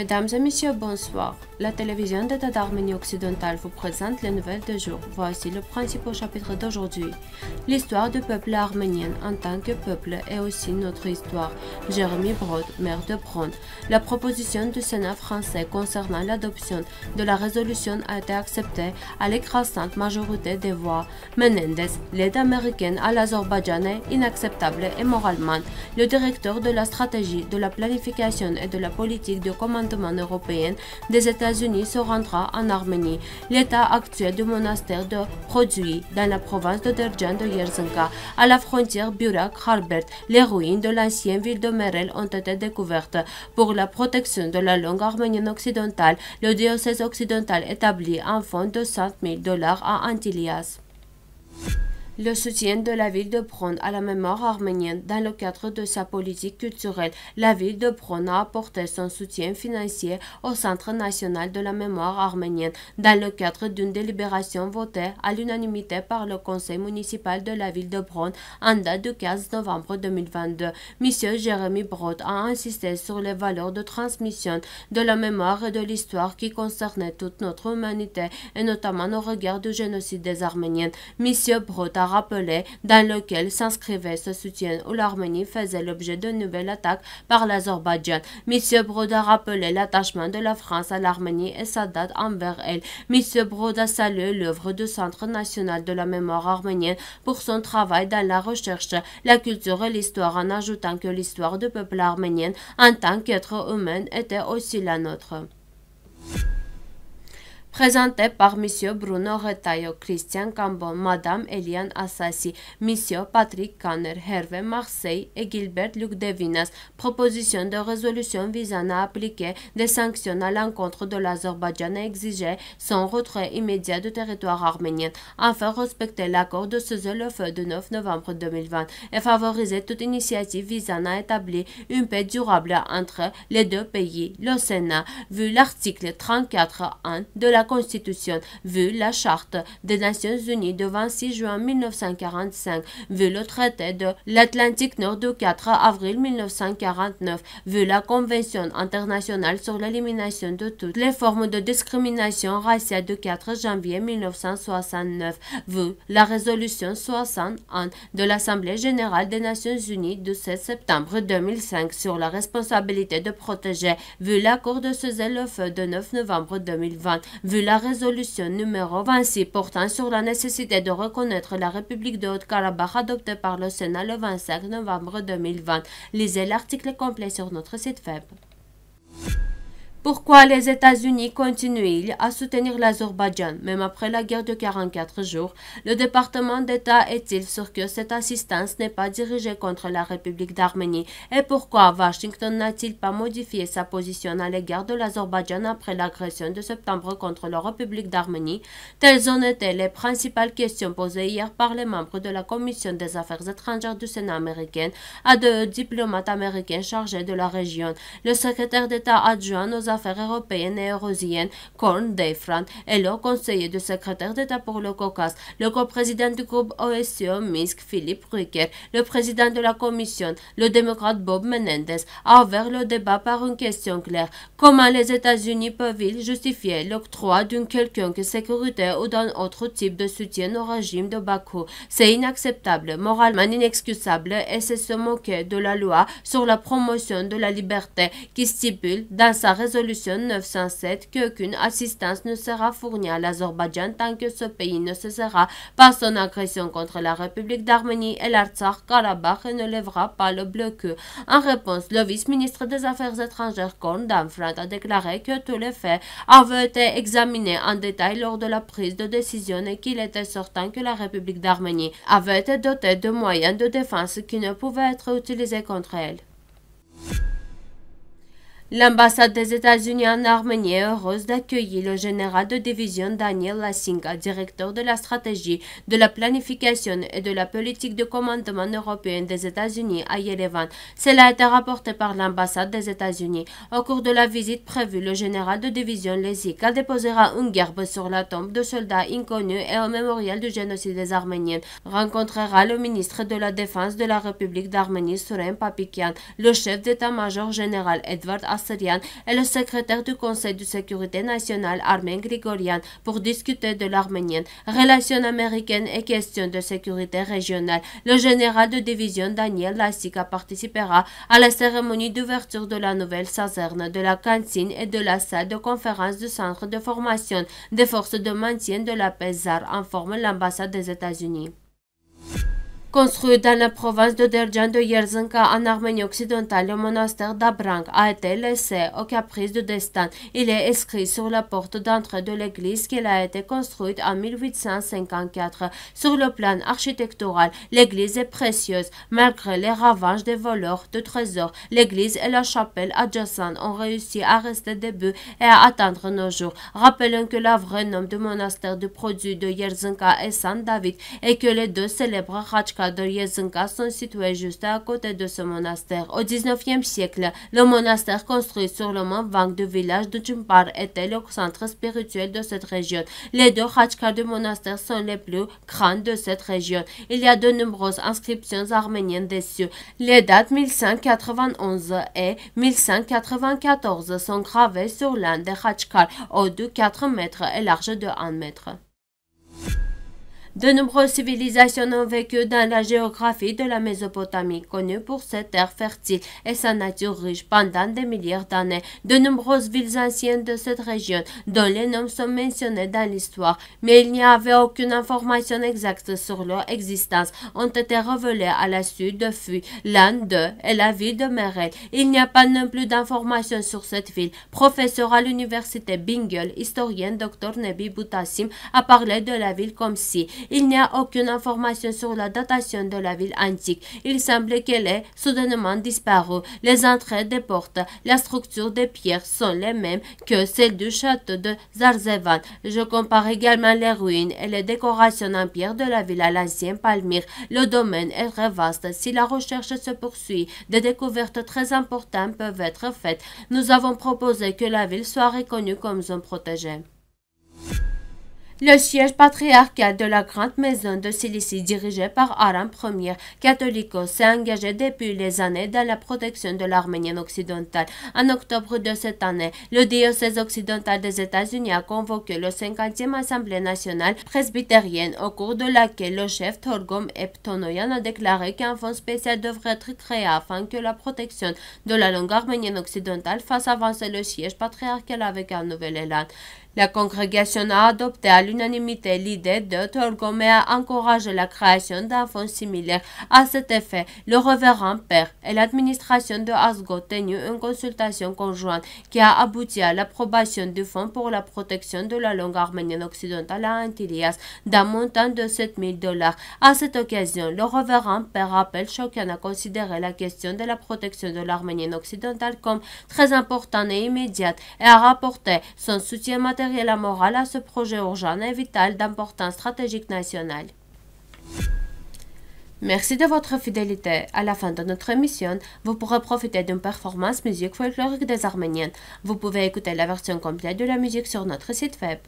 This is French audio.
Mesdames et messieurs, bonsoir. La télévision d'état d'Arménie occidentale vous présente les nouvelles du jour. Voici le principal chapitre d'aujourd'hui. L'histoire du peuple arménien en tant que peuple est aussi notre histoire. Jeremy Brod, maire de Brond. La proposition du Sénat français concernant l'adoption de la résolution a été acceptée à l'écrasante majorité des voix. Menendez, l'aide américaine à l'Azerbaïdjan est inacceptable et moralement. Le directeur de la stratégie, de la planification et de la politique de commandement européenne des États-Unis se rendra en Arménie. L'état actuel du monastère de produit dans la province de Derjan de Yerzenka, à la frontière Burak-Harbert, les ruines de l'ancienne ville de Merel ont été découvertes. Pour la protection de la langue arménienne occidentale, le diocèse occidental établit un fonds de 100 000 dollars à Antilias le soutien de la ville de Prône à la mémoire arménienne dans le cadre de sa politique culturelle. La ville de Bron a apporté son soutien financier au Centre national de la mémoire arménienne dans le cadre d'une délibération votée à l'unanimité par le conseil municipal de la ville de Brun en date du 15 novembre 2022. Monsieur Jérémy Brod a insisté sur les valeurs de transmission de la mémoire et de l'histoire qui concernaient toute notre humanité et notamment au regard du génocide des Arméniens. Monsieur Brod a rappelait, dans lequel s'inscrivait ce soutien où l'Arménie faisait l'objet d'une nouvelle attaque par l'Azerbaïdjan. M. Broda rappelait l'attachement de la France à l'Arménie et sa date envers elle. M. Broda salue l'œuvre du Centre national de la mémoire arménienne pour son travail dans la recherche, la culture et l'histoire en ajoutant que l'histoire du peuple arménien en tant qu'être humain était aussi la nôtre présenté par Monsieur Bruno Retailleau, Christian Cambon, Madame Eliane Assassi, Monsieur Patrick Kanner, Hervé Marseille et Gilbert Luc Devinas. Proposition de résolution visant à appliquer des sanctions à l'encontre de l'Azerbaïdjan et exiger son retrait immédiat du territoire arménien, enfin respecter l'accord de cessez-le-feu de 9 novembre 2020 et favoriser toute initiative visant à établir une paix durable entre les deux pays. Le Sénat, vu l'article 34.1 de la la Constitution, vu la Charte des Nations Unies de 26 juin 1945, vu le traité de l'Atlantique Nord de 4 avril 1949, vu la Convention internationale sur l'élimination de toutes les formes de discrimination raciale de 4 janvier 1969, vu la résolution 61 de l'Assemblée générale des Nations Unies de 7 septembre 2005 sur la responsabilité de protéger, vu l'accord de Suzanne le feu de 9 novembre 2020, vu la résolution numéro 26 portant sur la nécessité de reconnaître la République de Haute-Karabakh adoptée par le Sénat le 25 novembre 2020. Lisez l'article complet sur notre site web. Pourquoi les États-Unis continuent-ils à soutenir l'Azerbaïdjan même après la guerre de 44 jours Le département d'État est-il sûr que cette assistance n'est pas dirigée contre la République d'Arménie Et pourquoi Washington n'a-t-il pas modifié sa position à l'égard de l'Azerbaïdjan après l'agression de septembre contre la République d'Arménie Telles ont été les principales questions posées hier par les membres de la Commission des affaires étrangères du Sénat américain à deux diplomates américains chargés de la région. Le secrétaire d'État adjoint aux Affaires européennes et eurosiennes, Korn france et le conseiller du secrétaire d'État pour le Caucase, le coprésident du groupe OSCE Minsk, Philippe Rucker, le président de la Commission, le démocrate Bob Menendez, a ouvert le débat par une question claire. Comment les États-Unis peuvent-ils justifier l'octroi d'une quelconque sécurité ou d'un autre type de soutien au régime de Bakou C'est inacceptable, moralement inexcusable et c'est se moquer de la loi sur la promotion de la liberté qui stipule dans sa résolution résolution 907 qu'aucune assistance ne sera fournie à l'Azerbaïdjan tant que ce pays ne cessera pas son agression contre la République d'Arménie et l'Artsakh-Karabakh et ne lèvera pas le blocus. En réponse, le vice-ministre des Affaires étrangères Korn Danfrat, a déclaré que tous les faits avaient été examinés en détail lors de la prise de décision et qu'il était certain que la République d'Arménie avait été dotée de moyens de défense qui ne pouvaient être utilisés contre elle. L'ambassade des États-Unis en Arménie est heureuse d'accueillir le général de division Daniel Lasinga, directeur de la stratégie, de la planification et de la politique de commandement européen des États-Unis à Yerevan. Cela a été rapporté par l'ambassade des États-Unis. Au cours de la visite prévue, le général de division Lesika déposera une gerbe sur la tombe de soldats inconnus et au mémorial du génocide des Arméniens. Rencontrera le ministre de la Défense de la République d'Arménie, Surin Papikian, le chef d'état-major général Edward et le secrétaire du Conseil de sécurité nationale Armen Grigorian pour discuter de l'arménienne, relations américaines et questions de sécurité régionale. Le général de division Daniel Lassica participera à la cérémonie d'ouverture de la nouvelle Sazerne, de la cantine et de la salle de conférence du centre de formation des forces de maintien de la paix ZAR, informe l'ambassade des États-Unis. Construit dans la province de Derjan de Yerzinka en Arménie occidentale, le monastère d'Abrang a été laissé au caprice du destin. Il est inscrit sur la porte d'entrée de l'église qu'il a été construite en 1854. Sur le plan architectural, l'église est précieuse. Malgré les ravages des voleurs de trésors, l'église et la chapelle adjacente ont réussi à rester debout et à attendre nos jours. Rappelons que la vraie nom du monastère du produit de Yerzinka est Saint David et que les deux célèbres de incasse sont situés juste à côté de ce monastère. Au 19e siècle, le monastère construit sur le mont Vang du village de Chumpar était le centre spirituel de cette région. Les deux Khachkars du monastère sont les plus grands de cette région. Il y a de nombreuses inscriptions arméniennes dessus. Les dates 1191 et 1194 sont gravées sur l'un des Khachkars, haut de 4 mètres et large de 1 mètre. De nombreuses civilisations ont vécu dans la géographie de la Mésopotamie, connue pour ses terres fertiles et sa nature riche pendant des milliards d'années. De nombreuses villes anciennes de cette région, dont les noms sont mentionnés dans l'histoire, mais il n'y avait aucune information exacte sur leur existence, ont été révélées à la suite de Fuy, d'eux et la ville de Merel. Il n'y a pas non plus d'informations sur cette ville. Professeur à l'université Bingle, historien Dr Nebi Boutassim, a parlé de la ville comme si il n'y a aucune information sur la datation de la ville antique. Il semble qu'elle ait soudainement disparu. Les entrées des portes, la structure des pierres sont les mêmes que celles du château de Zarzevan. Je compare également les ruines et les décorations en pierre de la ville à l'ancien Palmyre. Le domaine est très vaste. Si la recherche se poursuit, des découvertes très importantes peuvent être faites. Nous avons proposé que la ville soit reconnue comme zone protégée. Le siège patriarcal de la grande maison de Cilicie dirigé par Aram Ier Catholico s'est engagé depuis les années dans la protection de l'Arménienne occidentale. En octobre de cette année, le diocèse occidental des États-Unis a convoqué le 50e Assemblée nationale presbytérienne au cours de laquelle le chef Torgom Eptonoyan a déclaré qu'un fonds spécial devrait être créé afin que la protection de la langue arménienne occidentale fasse avancer le siège patriarcal avec un nouvel élan. La congrégation a adopté à l'unanimité l'idée de a encouragé la création d'un fonds similaire. À cet effet, le reverend père et l'administration de Asgo ont tenu une consultation conjointe qui a abouti à l'approbation du fonds pour la protection de la langue arménienne occidentale à Antilias d'un montant de 000 dollars. À cette occasion, le reverend père appelle Chokyan à considérer la question de la protection de l'arménienne occidentale comme très importante et immédiate et a rapporté son soutien matériel et la morale à ce projet urgent et vital d'importance stratégique nationale. Merci de votre fidélité. À la fin de notre émission, vous pourrez profiter d'une performance musique folklorique des Arméniennes. Vous pouvez écouter la version complète de la musique sur notre site web.